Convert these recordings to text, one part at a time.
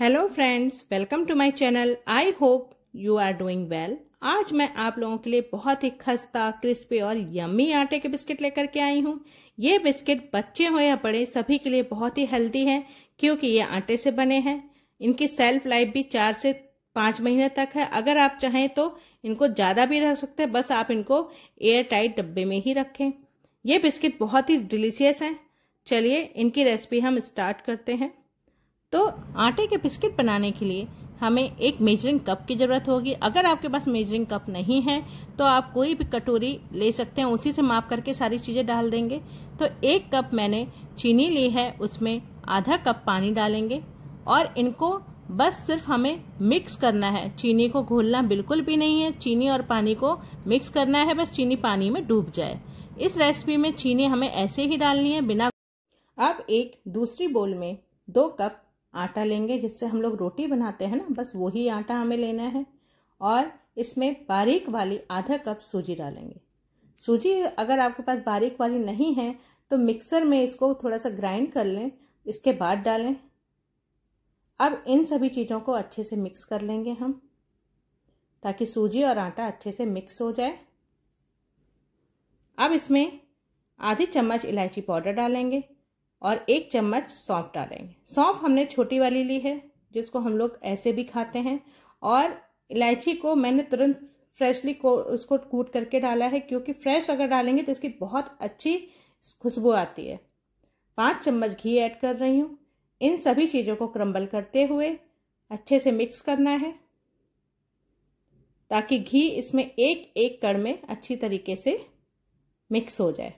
hello friends welcome to my channel I hope you are doing well आज मैं आप लोगों के लिए बहुत ही खस्ता क्रिस्पी और यम्मी आटे के बिस्किट लेकर के आई हूँ ये बिस्किट बच्चे हो या बड़े सभी के लिए बहुत ही हेल्दी हैं क्योंकि ये आटे से बने हैं इनकी सेल्फ लाइफ भी चार से पाँच महीने तक है अगर आप चाहें तो इनको ज़्यादा भी रह सकते हैं बस आप इनको एयर टाइट डब्बे में ही रखें ये बिस्किट बहुत ही डिलीशियस हैं चलिए इनकी रेसिपी हम स्टार्ट करते हैं तो आटे के बिस्किट बनाने के लिए हमें एक मेजरिंग कप की ज़रूरत होगी अगर आपके पास मेजरिंग कप नहीं है तो आप कोई भी कटोरी ले सकते हैं उसी से माप करके सारी चीज़ें डाल देंगे तो एक कप मैंने चीनी ली है उसमें आधा कप पानी डालेंगे और इनको बस सिर्फ हमें मिक्स करना है चीनी को घोलना बिल्कुल भी नहीं है चीनी और पानी को मिक्स करना है बस चीनी पानी में डूब जाए इस रेसिपी में चीनी हमें ऐसे ही डालनी है बिना अब एक दूसरी बोल में दो कप आटा लेंगे जिससे हम लोग रोटी बनाते हैं ना बस वही आटा हमें लेना है और इसमें बारीक वाली आधा कप सूजी डालेंगे सूजी अगर आपके पास बारीक वाली नहीं है तो मिक्सर में इसको थोड़ा सा ग्राइंड कर लें इसके बाद डालें अब इन सभी चीज़ों को अच्छे से मिक्स कर लेंगे हम ताकि सूजी और आटा अच्छे से मिक्स हो जाए अब इसमें आधी चम्मच इलायची पाउडर डालेंगे और एक चम्मच सौंफ डालेंगे सौंफ हमने छोटी वाली ली है जिसको हम लोग ऐसे भी खाते हैं और इलायची को मैंने तुरंत फ्रेशली को उसको कूट करके डाला है क्योंकि फ्रेश अगर डालेंगे तो इसकी बहुत अच्छी खुशबू आती है पाँच चम्मच घी ऐड कर रही हूँ इन सभी चीज़ों को क्रम्बल करते हुए अच्छे से मिक्स करना है ताकि घी इसमें एक एक कड़ में अच्छी तरीके से मिक्स हो जाए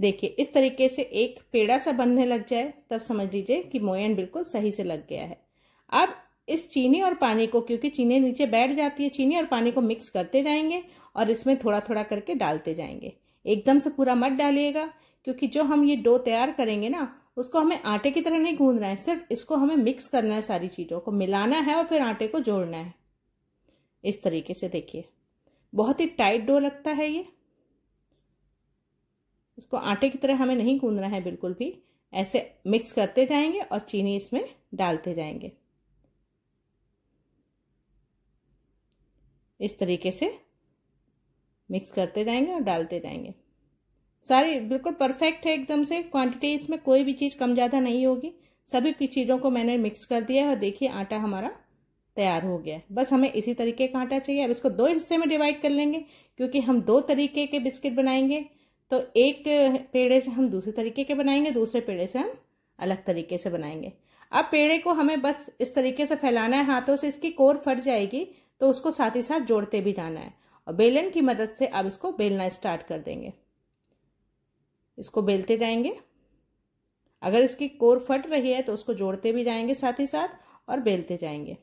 देखिए इस तरीके से एक पेड़ा सा बनने लग जाए तब समझ लीजिए कि मोयन बिल्कुल सही से लग गया है अब इस चीनी और पानी को क्योंकि चीनी नीचे बैठ जाती है चीनी और पानी को मिक्स करते जाएंगे और इसमें थोड़ा थोड़ा करके डालते जाएंगे एकदम से पूरा मत डालिएगा क्योंकि जो हम ये डो तैयार करेंगे ना उसको हमें आटे की तरह नहीं गूंदना है सिर्फ इसको हमें मिक्स करना है सारी चीज़ों को मिलाना है और फिर आटे को जोड़ना है इस तरीके से देखिए बहुत ही टाइट डो लगता है ये इसको आटे की तरह हमें नहीं गूंदना है बिल्कुल भी ऐसे मिक्स करते जाएंगे और चीनी इसमें डालते जाएंगे इस तरीके से मिक्स करते जाएंगे और डालते जाएंगे सारी बिल्कुल परफेक्ट है एकदम से क्वांटिटी इसमें कोई भी चीज़ कम ज़्यादा नहीं होगी सभी की चीज़ों को मैंने मिक्स कर दिया है और देखिए आटा हमारा तैयार हो गया है बस हमें इसी तरीके का आटा चाहिए अब इसको दो हिस्से में डिवाइड कर लेंगे क्योंकि हम दो तरीके के बिस्किट बनाएंगे तो एक पेड़े से हम दूसरे तरीके के बनाएंगे दूसरे पेड़े से हम अलग तरीके से बनाएंगे अब पेड़े को हमें बस इस तरीके से फैलाना है हाथों से इसकी कोर फट जाएगी तो उसको साथ ही साथ जोड़ते भी जाना है और बेलन की मदद से आप इसको बेलना स्टार्ट कर देंगे इसको बेलते जाएंगे अगर इसकी कोर फट रही है तो उसको जोड़ते भी जाएंगे साथ ही साथ और बेलते जाएंगे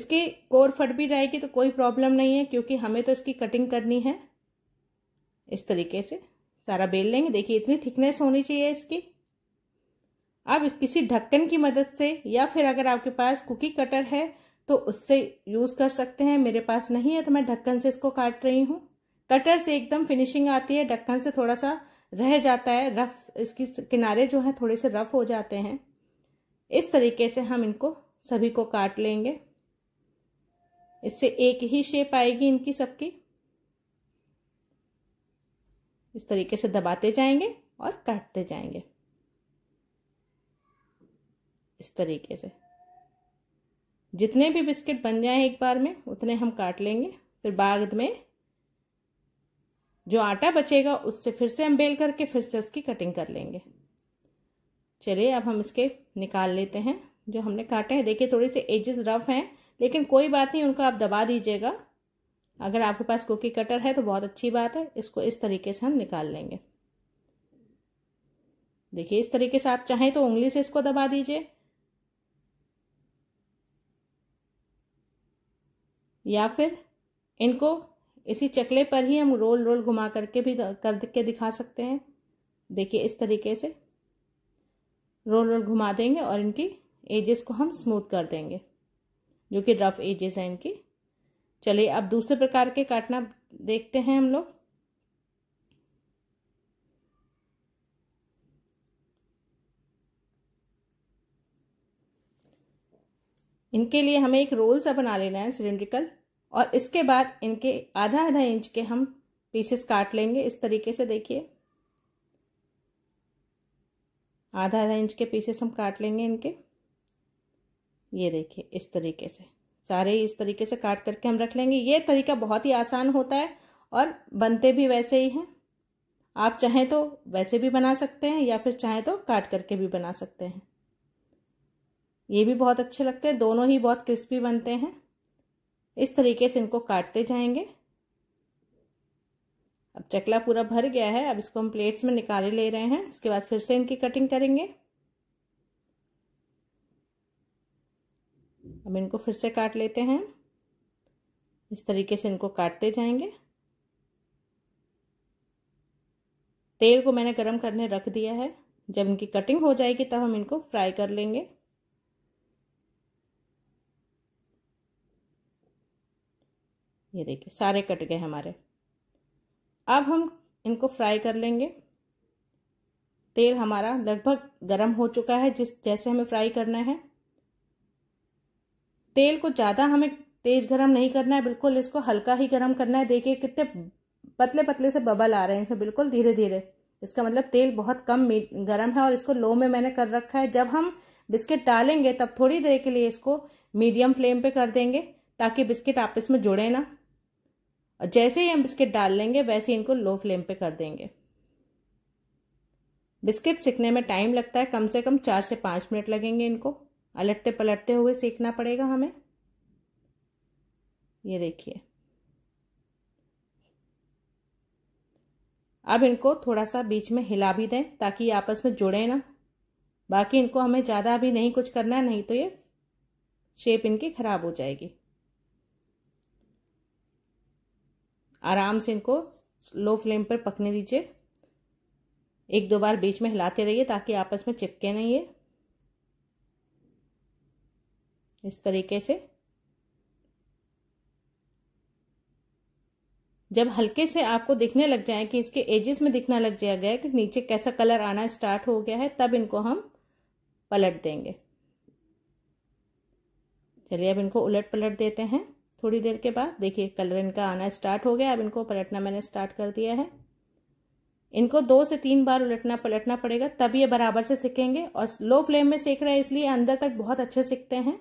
इसकी कोर फट भी जाएगी तो कोई प्रॉब्लम नहीं है क्योंकि हमें तो इसकी कटिंग करनी है इस तरीके से सारा बेल लेंगे देखिए इतनी थिकनेस होनी चाहिए इसकी आप किसी ढक्कन की मदद से या फिर अगर आपके पास कुकी कटर है तो उससे यूज़ कर सकते हैं मेरे पास नहीं है तो मैं ढक्कन से इसको काट रही हूँ कटर से एकदम फिनिशिंग आती है ढक्कन से थोड़ा सा रह जाता है रफ इसकी किनारे जो है थोड़े से रफ हो जाते हैं इस तरीके से हम इनको सभी को काट लेंगे इससे एक ही शेप आएगी इनकी सबकी इस तरीके से दबाते जाएंगे और काटते जाएंगे इस तरीके से जितने भी बिस्किट बन जाए एक बार में उतने हम काट लेंगे फिर बाद में जो आटा बचेगा उससे फिर से हम बेल करके फिर से उसकी कटिंग कर लेंगे चलिए अब हम इसके निकाल लेते हैं जो हमने काटे हैं देखिए थोड़े से एजेस रफ हैं लेकिन कोई बात नहीं उनको आप दबा दीजिएगा अगर आपके पास कुकी कटर है तो बहुत अच्छी बात है इसको इस तरीके से हम निकाल लेंगे देखिए इस तरीके से आप चाहें तो उंगली से इसको दबा दीजिए या फिर इनको इसी चकले पर ही हम रोल रोल घुमा करके भी कर के दिखा सकते हैं देखिए इस तरीके से रोल रोल घुमा देंगे और इनकी एजेस को हम स्मूथ कर देंगे जो कि रफ एजेस हैं इनकी चलिए अब दूसरे प्रकार के काटना देखते हैं हम लोग इनके लिए हमें एक रोल सा बना लेना है सिलेंड्रिकल और इसके बाद इनके आधा आधा इंच के हम पीसेस काट लेंगे इस तरीके से देखिए आधा आधा इंच के पीसेस हम काट लेंगे इनके ये देखिए इस तरीके से सारे इस तरीके से काट करके हम रख लेंगे ये तरीका बहुत ही आसान होता है और बनते भी वैसे ही हैं आप चाहें तो वैसे भी बना सकते हैं या फिर चाहें तो काट करके भी बना सकते हैं ये भी बहुत अच्छे लगते हैं दोनों ही बहुत क्रिस्पी बनते हैं इस तरीके से इनको काटते जाएंगे अब चकला पूरा भर गया है अब इसको हम प्लेट्स में निकाले ले रहे हैं इसके बाद फिर से इनकी कटिंग करेंगे अब इनको फिर से काट लेते हैं इस तरीके से इनको काटते जाएंगे तेल को मैंने गरम करने रख दिया है जब इनकी कटिंग हो जाएगी तब हम इनको फ्राई कर लेंगे ये देखिए सारे कट गए हमारे अब हम इनको फ्राई कर लेंगे तेल हमारा लगभग गरम हो चुका है जिस जैसे हमें फ्राई करना है तेल को ज़्यादा हमें तेज गर्म नहीं करना है बिल्कुल इसको हल्का ही गर्म करना है देखिए कितने पतले पतले से बबल आ रहे हैं इसमें बिल्कुल धीरे धीरे इसका मतलब तेल बहुत कम गर्म है और इसको लो में मैंने कर रखा है जब हम बिस्किट डालेंगे तब थोड़ी देर के लिए इसको मीडियम फ्लेम पे कर देंगे ताकि बिस्किट आपस में जुड़े ना और जैसे ही हम बिस्किट डाल लेंगे वैसे ही इनको लो फ्लेम पे कर देंगे बिस्किट सीखने में टाइम लगता है कम से कम चार से पाँच मिनट लगेंगे इनको अलटते पलटते हुए सीखना पड़ेगा हमें ये देखिए अब इनको थोड़ा सा बीच में हिला भी दें ताकि आपस में जुड़े ना बाकी इनको हमें ज़्यादा भी नहीं कुछ करना है नहीं तो ये शेप इनकी ख़राब हो जाएगी आराम से इनको लो फ्लेम पर पकने दीजिए एक दो बार बीच में हिलाते रहिए ताकि आपस में चिपके नहीं ये इस तरीके से जब हल्के से आपको दिखने लग जाए कि इसके एजेस में दिखना लग जाया गया कि नीचे कैसा कलर आना स्टार्ट हो गया है तब इनको हम पलट देंगे चलिए अब इनको उलट पलट देते हैं थोड़ी देर के बाद देखिए कलर इनका आना स्टार्ट हो गया अब इनको पलटना मैंने स्टार्ट कर दिया है इनको दो से तीन बार उलटना पलटना पड़ेगा तब ये बराबर से सिकेंगे और लो फ्लेम में सेक रहे हैं इसलिए अंदर तक बहुत अच्छे सिकते हैं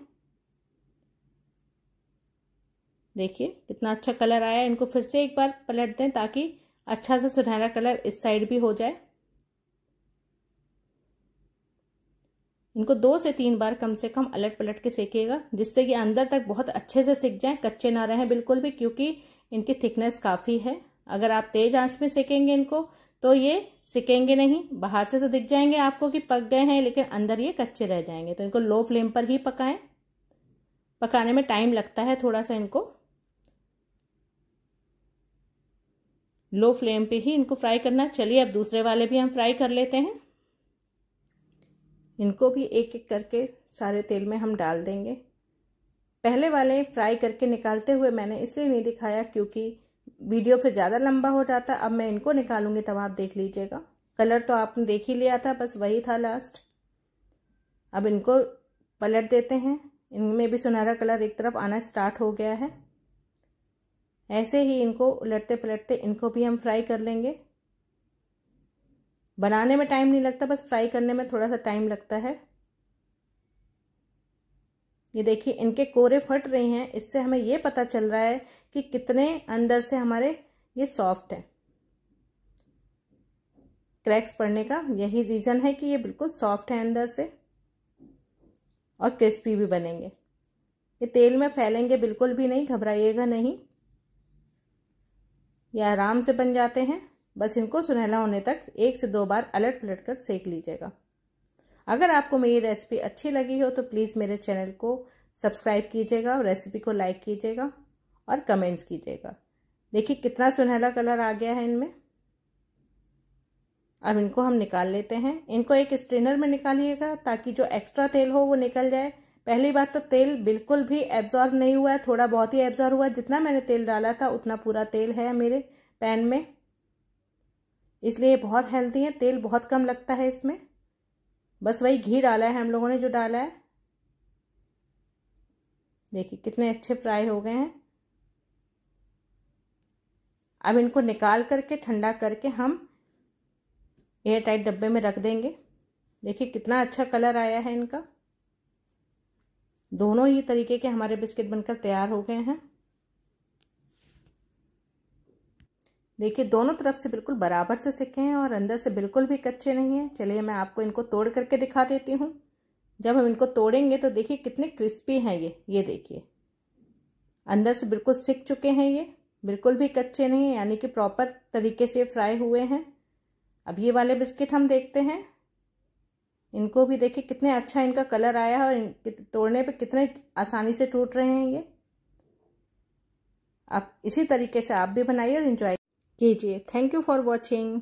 देखिए कितना अच्छा कलर आया इनको फिर से एक बार पलट दें ताकि अच्छा सा सुनहरा कलर इस साइड भी हो जाए इनको दो से तीन बार कम से कम अलट पलट के सेकेगा जिससे कि अंदर तक बहुत अच्छे से सेक जाएं कच्चे ना रहें बिल्कुल भी क्योंकि इनकी थिकनेस काफ़ी है अगर आप तेज़ आंच में सेकेंगे इनको तो ये सिकेंगे नहीं बाहर से तो दिख जाएंगे आपको कि पक गए हैं लेकिन अंदर ये कच्चे रह जाएंगे तो इनको लो फ्लेम पर ही पकाएं पकाने में टाइम लगता है थोड़ा सा इनको लो फ्लेम पे ही इनको फ्राई करना चलिए अब दूसरे वाले भी हम फ्राई कर लेते हैं इनको भी एक एक करके सारे तेल में हम डाल देंगे पहले वाले फ्राई करके निकालते हुए मैंने इसलिए नहीं दिखाया क्योंकि वीडियो फिर ज़्यादा लंबा हो जाता अब मैं इनको निकालूंगी तब आप देख लीजिएगा कलर तो आपने देख ही लिया था बस वही था लास्ट अब इनको पलट देते हैं इनमें भी सुनहरा कलर एक तरफ आना स्टार्ट हो गया है ऐसे ही इनको उलटते पलटते इनको भी हम फ्राई कर लेंगे बनाने में टाइम नहीं लगता बस फ्राई करने में थोड़ा सा टाइम लगता है ये देखिए इनके कोरे फट रही हैं इससे हमें ये पता चल रहा है कि कितने अंदर से हमारे ये सॉफ्ट हैं क्रैक्स पड़ने का यही रीज़न है कि ये बिल्कुल सॉफ्ट है अंदर से और क्रिस्पी भी बनेंगे ये तेल में फैलेंगे बिल्कुल भी नहीं घबराइएगा नहीं ये आराम से बन जाते हैं बस इनको सुनहला होने तक एक से दो बार अलट पलट कर सेक लीजिएगा अगर आपको मेरी रेसिपी अच्छी लगी हो तो प्लीज़ मेरे चैनल को सब्सक्राइब कीजिएगा और रेसिपी को लाइक कीजिएगा और कमेंट्स कीजिएगा देखिए कितना सुनहला कलर आ गया है इनमें अब इनको हम निकाल लेते हैं इनको एक स्ट्रेनर में निकालिएगा ताकि जो एक्स्ट्रा तेल हो वो निकल जाए पहली बात तो तेल बिल्कुल भी एब्जॉर्व नहीं हुआ है थोड़ा बहुत ही एब्जॉर्व हुआ जितना मैंने तेल डाला था उतना पूरा तेल है मेरे पैन में इसलिए बहुत हेल्दी है तेल बहुत कम लगता है इसमें बस वही घी डाला है हम लोगों ने जो डाला है देखिए कितने अच्छे फ्राई हो गए हैं अब इनको निकाल करके ठंडा करके हम एयर टाइट डब्बे में रख देंगे देखिए कितना अच्छा कलर आया है इनका दोनों ही तरीके के हमारे बिस्किट बनकर तैयार हो गए हैं देखिए दोनों तरफ से बिल्कुल बराबर से सिके हैं और अंदर से बिल्कुल भी कच्चे नहीं हैं चलिए मैं आपको इनको तोड़ करके दिखा देती हूँ जब हम इनको तोड़ेंगे तो देखिए कितने क्रिस्पी हैं ये ये देखिए अंदर से बिल्कुल सिक चुके हैं ये बिल्कुल भी कच्चे नहीं हैं यानी कि प्रॉपर तरीके से फ्राई हुए हैं अब ये वाले बिस्किट हम देखते हैं इनको भी देखिए कितने अच्छा इनका कलर आया है और तोड़ने पे कितने आसानी से टूट रहे हैं ये आप इसी तरीके से आप भी बनाइए और इन्जॉय कीजिए थैंक यू फॉर वॉचिंग